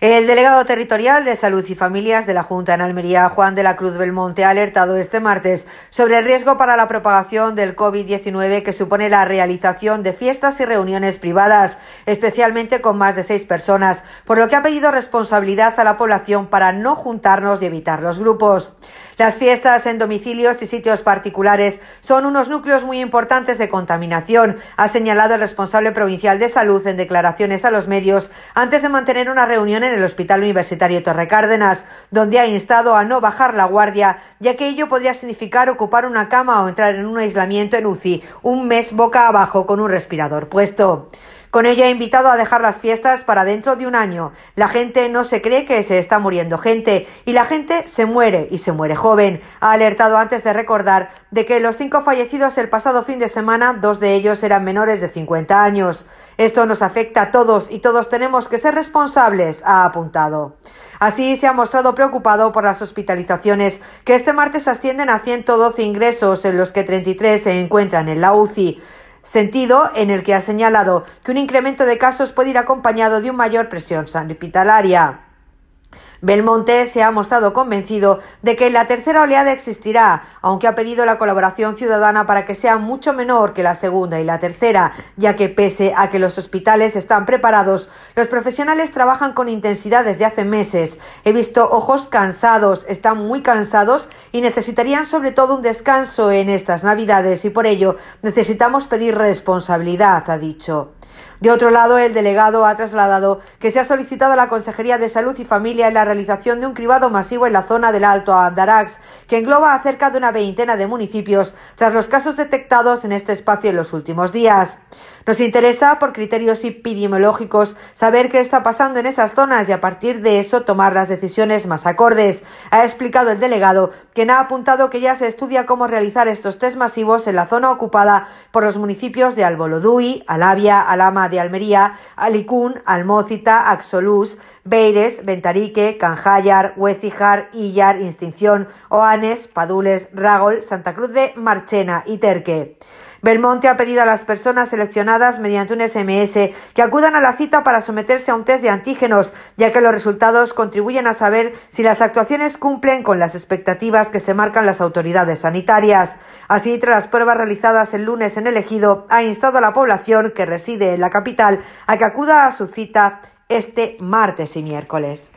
El delegado territorial de Salud y Familias de la Junta en Almería, Juan de la Cruz Belmonte, ha alertado este martes sobre el riesgo para la propagación del COVID-19 que supone la realización de fiestas y reuniones privadas, especialmente con más de seis personas, por lo que ha pedido responsabilidad a la población para no juntarnos y evitar los grupos. Las fiestas en domicilios y sitios particulares son unos núcleos muy importantes de contaminación, ha señalado el responsable provincial de salud en declaraciones a los medios antes de mantener una reunión en el Hospital Universitario Torre Cárdenas, donde ha instado a no bajar la guardia, ya que ello podría significar ocupar una cama o entrar en un aislamiento en UCI un mes boca abajo con un respirador puesto. Con ello ha invitado a dejar las fiestas para dentro de un año. La gente no se cree que se está muriendo gente y la gente se muere y se muere joven. Ha alertado antes de recordar de que los cinco fallecidos el pasado fin de semana, dos de ellos eran menores de 50 años. Esto nos afecta a todos y todos tenemos que ser responsables, ha apuntado. Así se ha mostrado preocupado por las hospitalizaciones, que este martes ascienden a 112 ingresos, en los que 33 se encuentran en la UCI sentido en el que ha señalado que un incremento de casos puede ir acompañado de una mayor presión sanitaria. Belmonte se ha mostrado convencido de que la tercera oleada existirá, aunque ha pedido la colaboración ciudadana para que sea mucho menor que la segunda y la tercera, ya que pese a que los hospitales están preparados, los profesionales trabajan con intensidad desde hace meses. He visto ojos cansados, están muy cansados y necesitarían sobre todo un descanso en estas Navidades y por ello necesitamos pedir responsabilidad, ha dicho. De otro lado, el delegado ha trasladado que se ha solicitado a la Consejería de Salud y Familia la realización de un cribado masivo en la zona del Alto Andarax, que engloba a cerca de una veintena de municipios tras los casos detectados en este espacio en los últimos días. Nos interesa, por criterios epidemiológicos, saber qué está pasando en esas zonas y a partir de eso tomar las decisiones más acordes, ha explicado el delegado, quien ha apuntado que ya se estudia cómo realizar estos test masivos en la zona ocupada por los municipios de Alboloduy, Alavia, Alama de Almería, Alicún, Almócita, Axolús, Beires, Ventarique, Canjayar, Huecijar, Illar, Instinción, Oanes, Padules, Ragol, Santa Cruz de Marchena y Terque. Belmonte ha pedido a las personas seleccionadas mediante un SMS que acudan a la cita para someterse a un test de antígenos, ya que los resultados contribuyen a saber si las actuaciones cumplen con las expectativas que se marcan las autoridades sanitarias. Así, tras las pruebas realizadas el lunes en el Ejido, ha instado a la población que reside en la capital a que acuda a su cita este martes y miércoles.